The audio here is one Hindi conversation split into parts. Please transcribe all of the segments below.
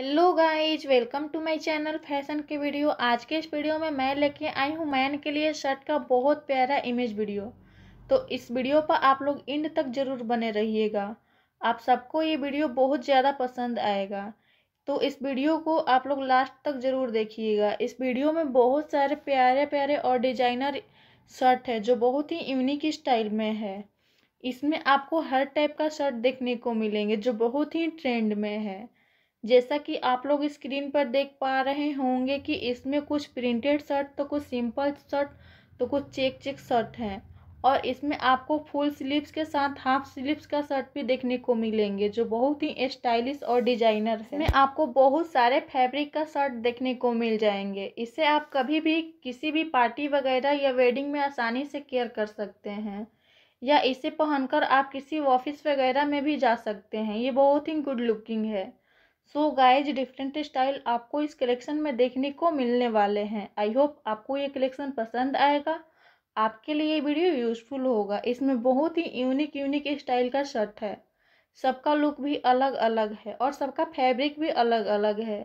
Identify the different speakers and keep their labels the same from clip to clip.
Speaker 1: hello guys welcome to my channel fashion की वीडियो आज के इस वीडियो में मैं लेके आई हूँ मैन के लिए शर्ट का बहुत प्यारा इमेज वीडियो तो इस वीडियो पर आप लोग इंड तक ज़रूर बने रहिएगा आप सबको ये वीडियो बहुत ज़्यादा पसंद आएगा तो इस वीडियो को आप लोग लास्ट तक ज़रूर देखिएगा इस वीडियो में बहुत सारे प्यारे प्यारे और डिजाइनर शर्ट है जो बहुत ही यूनिक स्टाइल में है इसमें आपको हर टाइप का शर्ट देखने को मिलेंगे जो बहुत ही ट्रेंड में है जैसा कि आप लोग स्क्रीन पर देख पा रहे होंगे कि इसमें कुछ प्रिंटेड शर्ट तो कुछ सिंपल शर्ट तो कुछ चेक चेक शर्ट है और इसमें आपको फुल स्लीव्स के साथ हाफ स्लीव्स का शर्ट भी देखने को मिलेंगे जो बहुत ही स्टाइलिश और डिजाइनर है इसमें आपको बहुत सारे फैब्रिक का शर्ट देखने को मिल जाएंगे इसे आप कभी भी किसी भी पार्टी वगैरह या वेडिंग में आसानी से केयर कर सकते हैं या इसे पहनकर आप किसी ऑफिस वगैरह में भी जा सकते हैं ये बहुत ही गुड लुकिंग है सो गाइज डिफरेंट स्टाइल आपको इस कलेक्शन में देखने को मिलने वाले हैं आई होप आपको ये कलेक्शन पसंद आएगा आपके लिए ये वीडियो यूजफुल होगा इसमें बहुत ही यूनिक यूनिक स्टाइल का शर्ट है सबका लुक भी अलग अलग है और सबका फैब्रिक भी अलग अलग है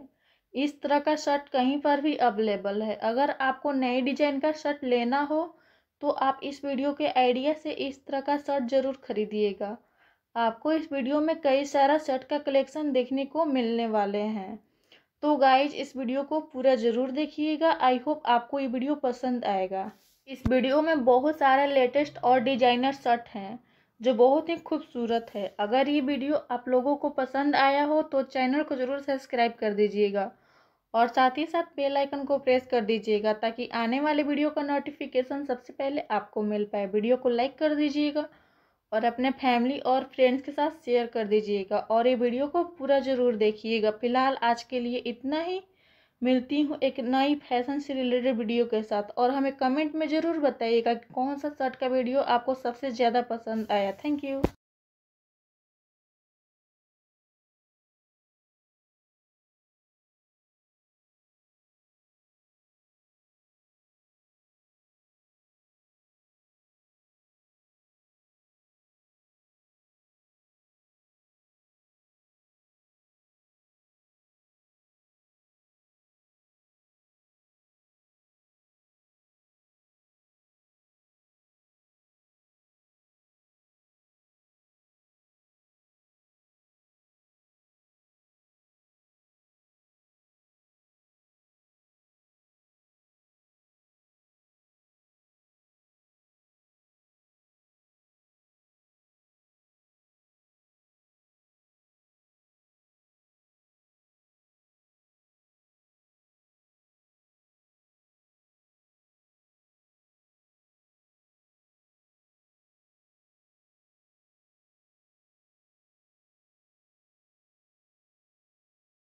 Speaker 1: इस तरह का शर्ट कहीं पर भी अवेलेबल है अगर आपको नए डिजाइन का शर्ट लेना हो तो आप इस वीडियो के आइडिया से इस तरह का शर्ट ज़रूर खरीदिएगा आपको इस वीडियो में कई सारा शर्ट का कलेक्शन देखने को मिलने वाले हैं तो गाइज इस वीडियो को पूरा ज़रूर देखिएगा आई होप आपको ये वीडियो पसंद आएगा इस वीडियो में बहुत सारा लेटेस्ट और डिजाइनर शर्ट हैं जो बहुत ही खूबसूरत है अगर ये वीडियो आप लोगों को पसंद आया हो तो चैनल को ज़रूर सब्सक्राइब कर दीजिएगा और साथ ही साथ बेल आइकन को प्रेस कर दीजिएगा ताकि आने वाले वीडियो का नोटिफिकेशन सबसे पहले आपको मिल पाए वीडियो को लाइक कर दीजिएगा और अपने फैमिली और फ्रेंड्स के साथ शेयर कर दीजिएगा और ये वीडियो को पूरा ज़रूर देखिएगा फिलहाल आज के लिए इतना ही मिलती हूँ एक नई फैशन से रिलेटेड वीडियो के साथ और हमें कमेंट में ज़रूर बताइएगा कि कौन सा शर्ट का वीडियो आपको सबसे ज़्यादा पसंद आया थैंक यू